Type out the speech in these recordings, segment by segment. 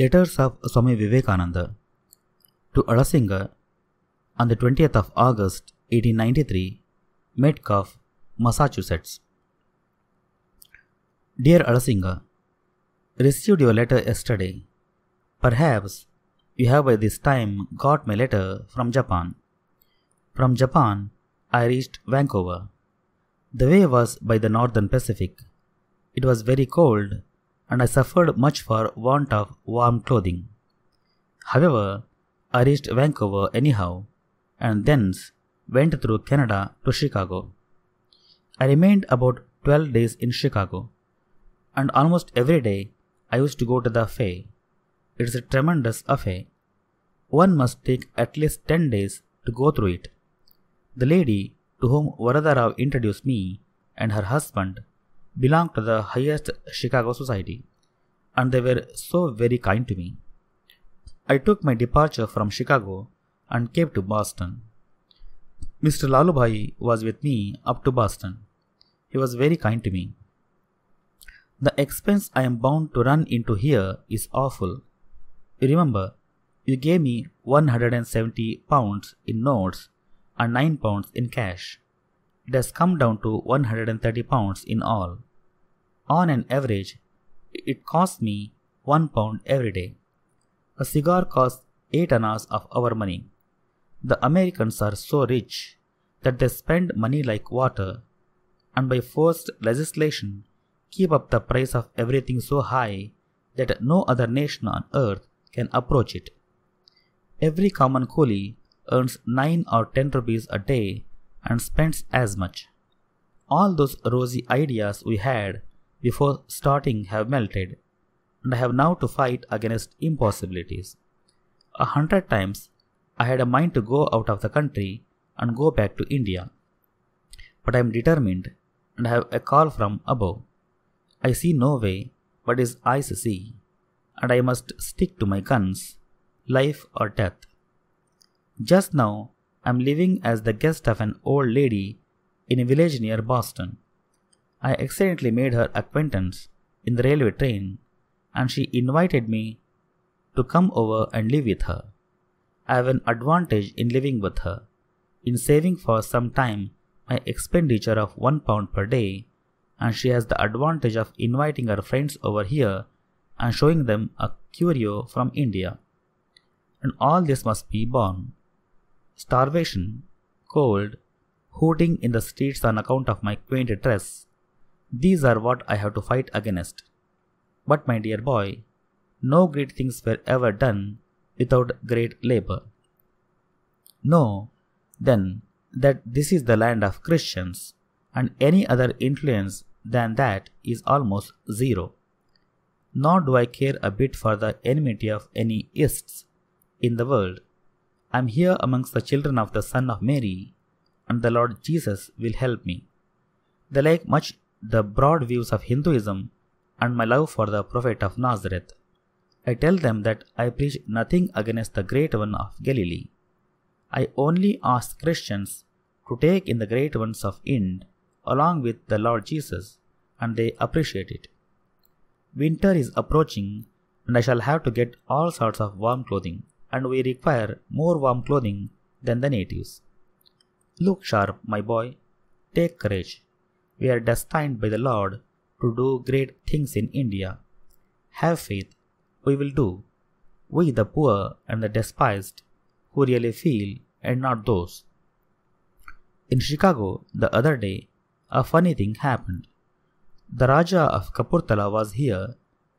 Letters of Swami Vivekananda to Alasinga on the 20th of August 1893, Metcalf, Massachusetts. Dear Alasinga, Received your letter yesterday. Perhaps you have by this time got my letter from Japan. From Japan, I reached Vancouver. The way was by the northern Pacific. It was very cold and I suffered much for want of warm clothing. However, I reached Vancouver anyhow, and thence went through Canada to Chicago. I remained about 12 days in Chicago, and almost every day I used to go to the fair. It is a tremendous affair. One must take at least 10 days to go through it. The lady to whom Varadarav introduced me and her husband belonged to the highest Chicago society and they were so very kind to me. I took my departure from Chicago and came to Boston. Mr. Lalubhai was with me up to Boston. He was very kind to me. The expense I am bound to run into here is awful. You remember, you gave me 170 pounds in notes and 9 pounds in cash. It has come down to 130 pounds in all. On an average, it costs me one pound every day. A cigar costs eight annas of our money. The Americans are so rich that they spend money like water, and by forced legislation, keep up the price of everything so high that no other nation on earth can approach it. Every common coolie earns 9 or 10 rupees a day and spends as much. All those rosy ideas we had before starting have melted, and I have now to fight against impossibilities. A hundred times I had a mind to go out of the country and go back to India. But I am determined and have a call from above. I see no way, but his eyes see, and I must stick to my guns, life or death. Just now, I am living as the guest of an old lady in a village near Boston. I accidentally made her acquaintance in the railway train and she invited me to come over and live with her. I have an advantage in living with her. In saving for some time my expenditure of one pound per day, and she has the advantage of inviting her friends over here and showing them a curio from India. And all this must be borne. Starvation, cold, hooting in the streets on account of my quaint dress, these are what I have to fight against. But my dear boy, no great things were ever done without great labor. Know then that this is the land of Christians, and any other influence than that is almost zero. Nor do I care a bit for the enmity of any ists in the world. I am here amongst the children of the Son of Mary, and the Lord Jesus will help me. The like much the broad views of Hinduism, and my love for the Prophet of Nazareth. I tell them that I preach nothing against the Great One of Galilee. I only ask Christians to take in the Great Ones of Ind along with the Lord Jesus, and they appreciate it. Winter is approaching, and I shall have to get all sorts of warm clothing, and we require more warm clothing than the natives. Look sharp, my boy. Take courage we are destined by the Lord to do great things in India. Have faith, we will do. We, the poor and the despised, who really feel, and not those. In Chicago, the other day, a funny thing happened. The Raja of Kapurthala was here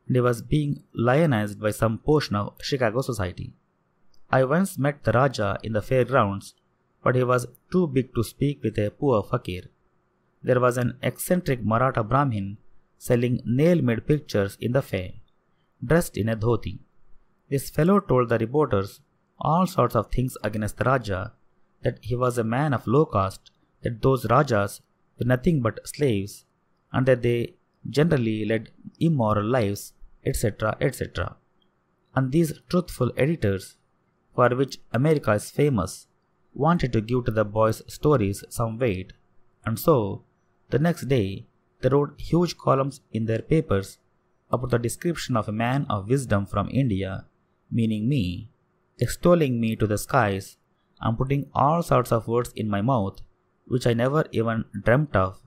and he was being lionized by some portion of Chicago society. I once met the Raja in the fairgrounds, but he was too big to speak with a poor fakir there was an eccentric Maratha Brahmin selling nail made pictures in the fair, dressed in a dhoti. This fellow told the reporters all sorts of things against the Raja, that he was a man of low caste, that those Rajas were nothing but slaves, and that they generally led immoral lives, etc. etc. And these truthful editors, for which America is famous, wanted to give to the boy's stories some weight, and so the next day, they wrote huge columns in their papers about the description of a man of wisdom from India, meaning me, extolling me to the skies, and putting all sorts of words in my mouth which I never even dreamt of,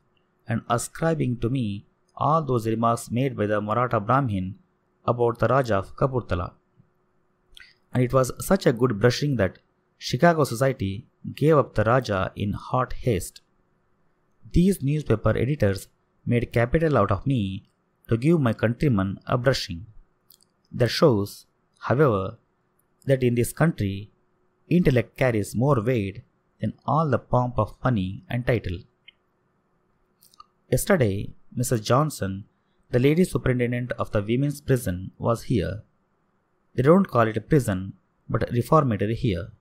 and ascribing to me all those remarks made by the Maratha Brahmin about the Raja of Kapurthala. And it was such a good brushing that Chicago society gave up the Raja in hot haste. These newspaper editors made capital out of me to give my countrymen a brushing. That shows, however, that in this country, intellect carries more weight than all the pomp of money and title. Yesterday, Mrs. Johnson, the lady superintendent of the women's prison, was here. They don't call it a prison, but a reformatory here.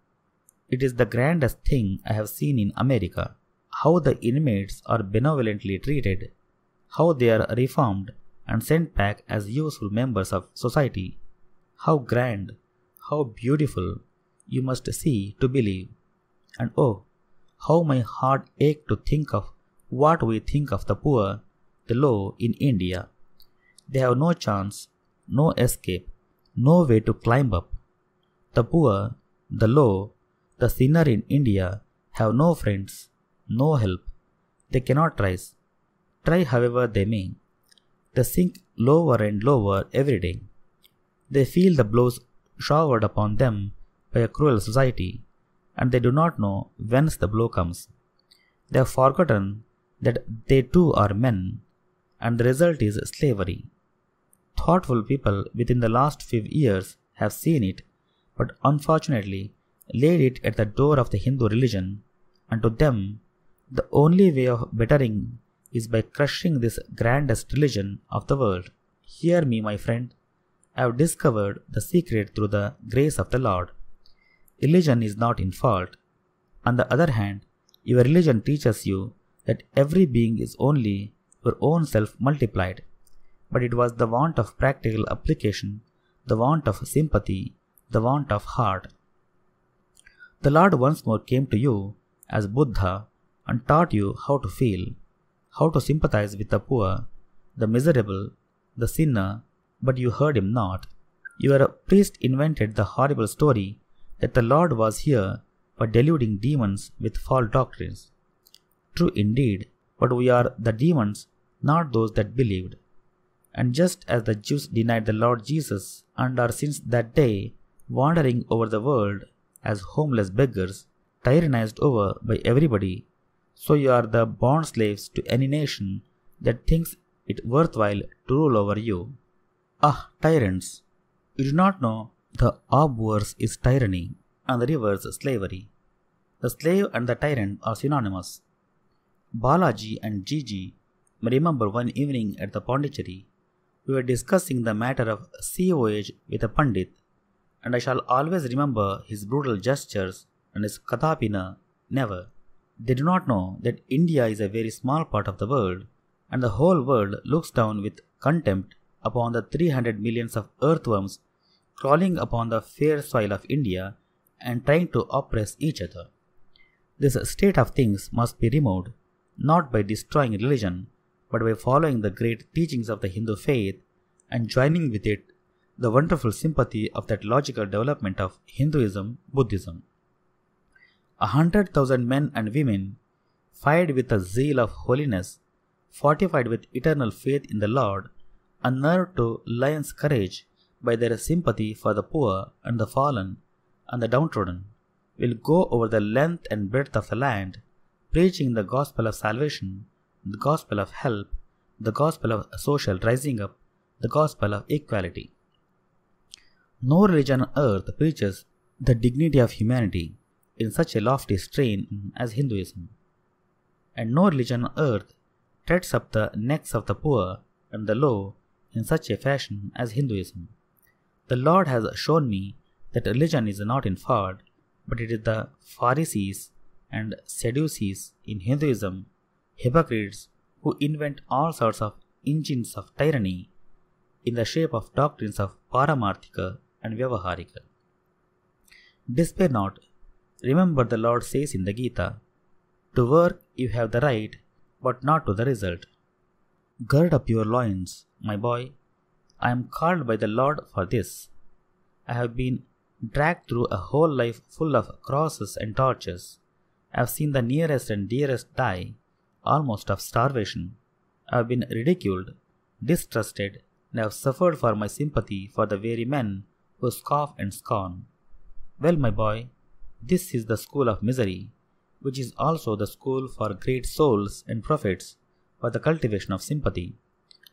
It is the grandest thing I have seen in America how the inmates are benevolently treated, how they are reformed and sent back as useful members of society. How grand, how beautiful you must see to believe. And oh, how my heart ached to think of what we think of the poor, the low in India. They have no chance, no escape, no way to climb up. The poor, the low, the sinner in India have no friends, no help. They cannot rise. Try however they may. They sink lower and lower every day. They feel the blows showered upon them by a cruel society, and they do not know whence the blow comes. They have forgotten that they too are men, and the result is slavery. Thoughtful people within the last few years have seen it, but unfortunately laid it at the door of the Hindu religion, and to them the only way of bettering is by crushing this grandest religion of the world. Hear me, my friend. I have discovered the secret through the grace of the Lord. Religion is not in fault. On the other hand, your religion teaches you that every being is only your own self multiplied. But it was the want of practical application, the want of sympathy, the want of heart. The Lord once more came to you as Buddha and taught you how to feel, how to sympathize with the poor, the miserable, the sinner, but you heard him not. Your priest invented the horrible story that the Lord was here for deluding demons with false doctrines. True indeed, but we are the demons, not those that believed. And just as the Jews denied the Lord Jesus and are since that day wandering over the world as homeless beggars, tyrannized over by everybody so you are the bond slaves to any nation that thinks it worthwhile to rule over you. Ah, tyrants! You do not know the obverse is tyranny and the reverse slavery. The slave and the tyrant are synonymous. Balaji and Gigi remember one evening at the Pondicherry, we were discussing the matter of sea voyage with a Pandit, and I shall always remember his brutal gestures and his Kadapina, never. They do not know that India is a very small part of the world, and the whole world looks down with contempt upon the 300 millions of earthworms crawling upon the fair soil of India and trying to oppress each other. This state of things must be removed, not by destroying religion, but by following the great teachings of the Hindu faith and joining with it the wonderful sympathy of that logical development of Hinduism Buddhism. A hundred thousand men and women, fired with a zeal of holiness, fortified with eternal faith in the Lord, unnerved to lions' courage by their sympathy for the poor and the fallen and the downtrodden, will go over the length and breadth of the land, preaching the gospel of salvation, the gospel of help, the gospel of social rising up, the gospel of equality. No religion on earth preaches the dignity of humanity in such a lofty strain as Hinduism. And no religion on earth treads up the necks of the poor and the low in such a fashion as Hinduism. The Lord has shown me that religion is not in fraud, but it is the Pharisees and Sadducees in Hinduism, hypocrites who invent all sorts of engines of tyranny in the shape of doctrines of Paramarthika and Vyavaharika. Despair not, Remember, the Lord says in the Gita, To work you have the right, but not to the result. Gird up your loins, my boy. I am called by the Lord for this. I have been dragged through a whole life full of crosses and tortures. I have seen the nearest and dearest die, almost of starvation. I have been ridiculed, distrusted, and I have suffered for my sympathy for the very men who scoff and scorn. Well, my boy, this is the school of misery, which is also the school for great souls and prophets for the cultivation of sympathy,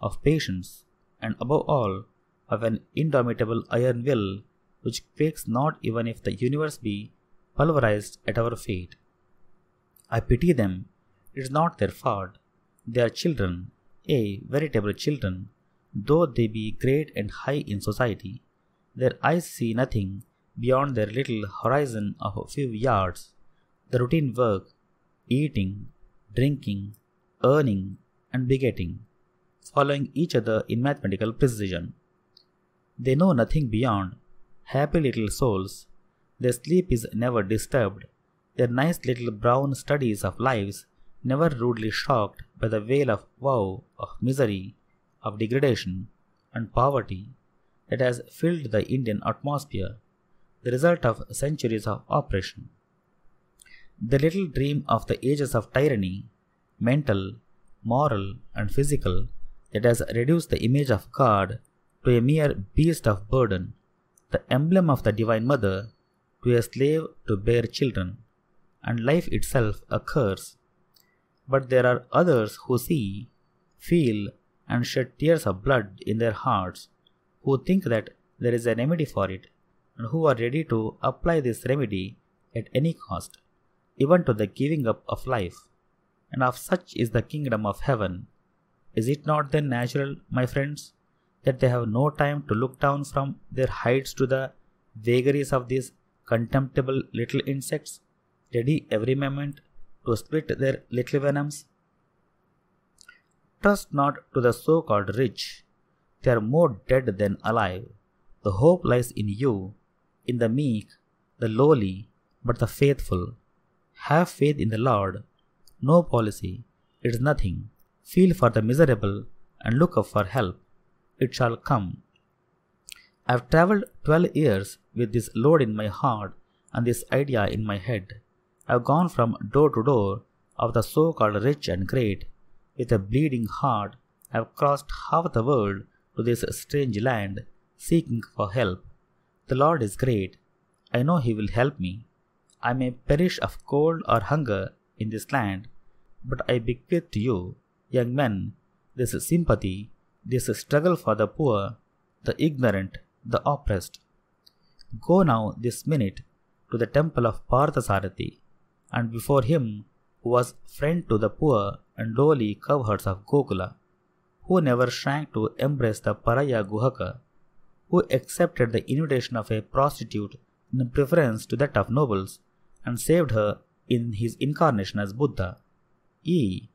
of patience, and above all, of an indomitable iron will which quakes not even if the universe be pulverized at our feet. I pity them. It is not their fault. They are children, a veritable children, though they be great and high in society. Their eyes see nothing, beyond their little horizon of a few yards, the routine work, eating, drinking, earning, and begetting, following each other in mathematical precision. They know nothing beyond, happy little souls, their sleep is never disturbed, their nice little brown studies of lives never rudely shocked by the veil of woe, of misery, of degradation, and poverty that has filled the Indian atmosphere the result of centuries of oppression. The little dream of the ages of tyranny, mental, moral, and physical, that has reduced the image of God to a mere beast of burden, the emblem of the Divine Mother to a slave to bear children, and life itself a curse. But there are others who see, feel, and shed tears of blood in their hearts, who think that there is a remedy for it and who are ready to apply this remedy at any cost, even to the giving up of life. And of such is the kingdom of heaven. Is it not then natural, my friends, that they have no time to look down from their heights to the vagaries of these contemptible little insects, ready every moment to split their little venoms? Trust not to the so called rich, they are more dead than alive. The hope lies in you in the meek, the lowly, but the faithful. Have faith in the Lord. No policy. It is nothing. Feel for the miserable and look up for help. It shall come. I have traveled 12 years with this load in my heart and this idea in my head. I have gone from door to door of the so called rich and great. With a bleeding heart, I have crossed half the world to this strange land, seeking for help. The Lord is great. I know He will help me. I may perish of cold or hunger in this land, but I bequeath to you, young men, this sympathy, this struggle for the poor, the ignorant, the oppressed. Go now this minute to the temple of Parthasarathi, and before him who was friend to the poor and lowly cowherds of Gokula, who never shrank to embrace the Paraya Guhaka who accepted the invitation of a prostitute in preference to that of nobles and saved her in his incarnation as Buddha. E.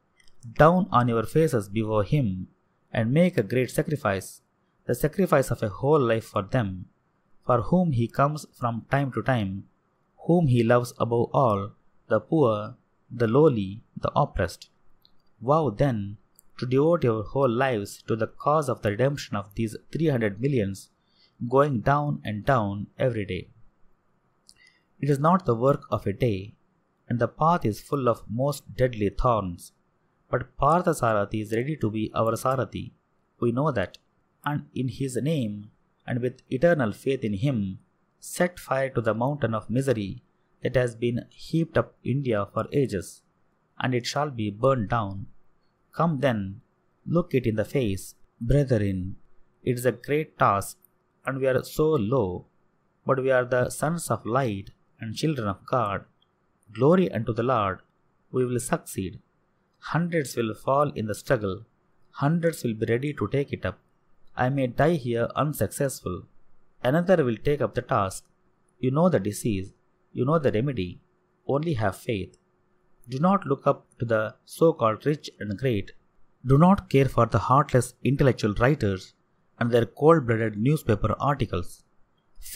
Down on your faces before him and make a great sacrifice, the sacrifice of a whole life for them, for whom he comes from time to time, whom he loves above all, the poor, the lowly, the oppressed. Vow then to devote your whole lives to the cause of the redemption of these 300 millions going down and down every day. It is not the work of a day, and the path is full of most deadly thorns. But Partha Sarathi is ready to be our Sarathi. We know that. And in his name, and with eternal faith in him, set fire to the mountain of misery that has been heaped up India for ages, and it shall be burned down. Come then, look it in the face, brethren. It is a great task and we are so low, but we are the sons of light and children of God. Glory unto the Lord. We will succeed. Hundreds will fall in the struggle. Hundreds will be ready to take it up. I may die here unsuccessful. Another will take up the task. You know the disease. You know the remedy. Only have faith. Do not look up to the so called rich and great. Do not care for the heartless intellectual writers and their cold blooded newspaper articles.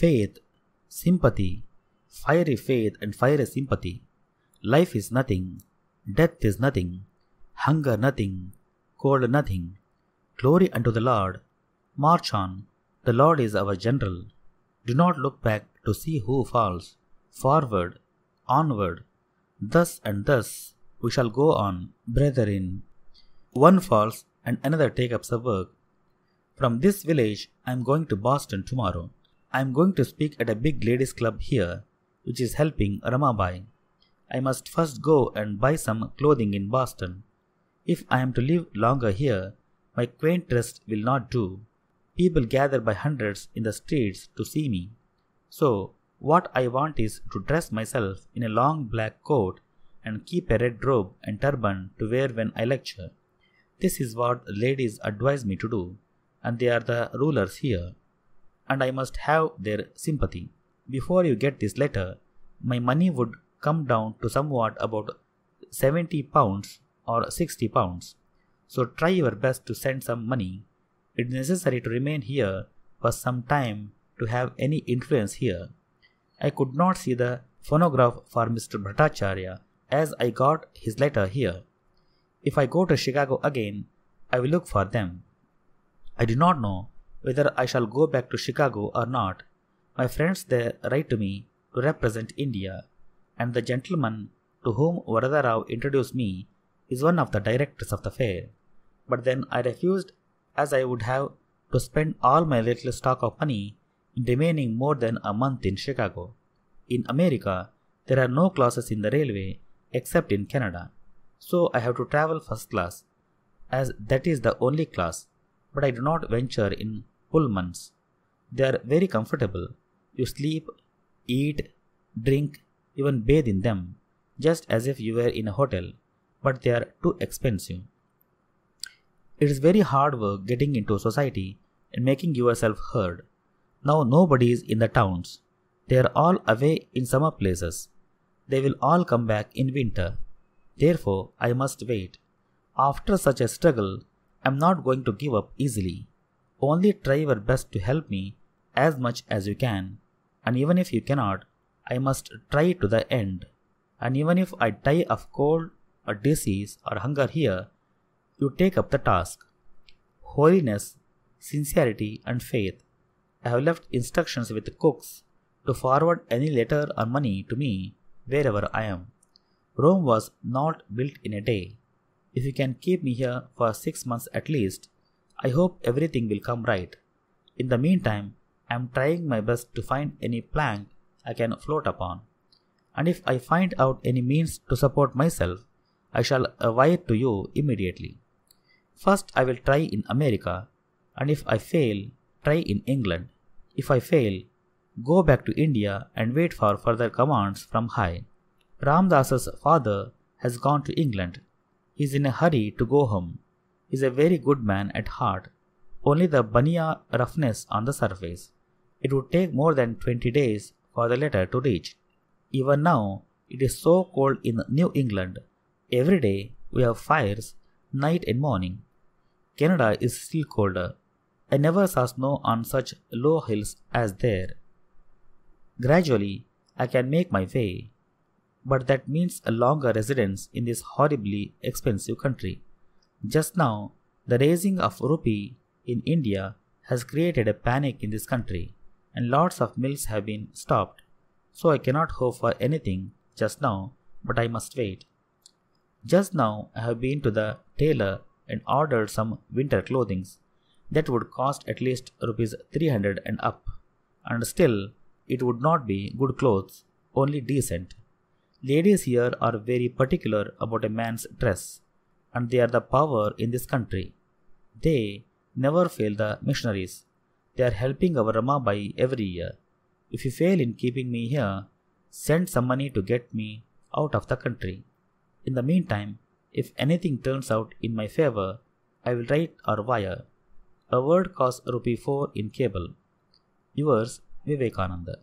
Faith, sympathy, fiery faith and fiery sympathy. Life is nothing, death is nothing, hunger nothing, cold nothing. Glory unto the Lord. March on, the Lord is our general. Do not look back to see who falls. Forward, onward. Thus and thus we shall go on, brethren. One falls and another take up the work. From this village, I am going to Boston tomorrow. I am going to speak at a big ladies' club here, which is helping Ramabai. I must first go and buy some clothing in Boston. If I am to live longer here, my quaint dress will not do. People gather by hundreds in the streets to see me. So, what I want is to dress myself in a long black coat and keep a red robe and turban to wear when I lecture. This is what ladies advise me to do and they are the rulers here, and I must have their sympathy. Before you get this letter, my money would come down to somewhat about 70 pounds or 60 pounds. So try your best to send some money. It is necessary to remain here for some time to have any influence here. I could not see the phonograph for Mr. Bhattacharya as I got his letter here. If I go to Chicago again, I will look for them. I do not know whether I shall go back to Chicago or not. My friends there write to me to represent India, and the gentleman to whom Rao introduced me is one of the directors of the fair. But then I refused as I would have to spend all my little stock of money in remaining more than a month in Chicago. In America, there are no classes in the railway except in Canada, so I have to travel first class, as that is the only class but I do not venture in Pullmans. They are very comfortable. You sleep, eat, drink, even bathe in them, just as if you were in a hotel, but they are too expensive. It is very hard work getting into society and making yourself heard. Now nobody is in the towns. They are all away in summer places. They will all come back in winter. Therefore, I must wait. After such a struggle, I'm not going to give up easily. Only try your best to help me as much as you can. And even if you cannot, I must try to the end. And even if I die of cold or disease or hunger here, you take up the task. Holiness, sincerity, and faith. I have left instructions with the cooks to forward any letter or money to me wherever I am. Rome was not built in a day. If you can keep me here for 6 months at least, I hope everything will come right. In the meantime, I am trying my best to find any plank I can float upon. And if I find out any means to support myself, I shall wire to you immediately. First, I will try in America, and if I fail, try in England. If I fail, go back to India and wait for further commands from high. Ramdas's father has gone to England he is in a hurry to go home. He is a very good man at heart, only the bunya roughness on the surface. It would take more than 20 days for the letter to reach. Even now, it is so cold in New England. Every day we have fires, night and morning. Canada is still colder. I never saw snow on such low hills as there. Gradually, I can make my way but that means a longer residence in this horribly expensive country. Just now, the raising of rupee in India has created a panic in this country, and lots of mills have been stopped. So I cannot hope for anything just now, but I must wait. Just now, I have been to the tailor and ordered some winter clothings that would cost at least rupees 300 and up, and still it would not be good clothes, only decent. Ladies here are very particular about a man's dress, and they are the power in this country. They never fail the missionaries. They are helping our Ramabai every year. If you fail in keeping me here, send some money to get me out of the country. In the meantime, if anything turns out in my favor, I will write or wire. A word costs rupee 4 in cable. Yours, Vivekananda.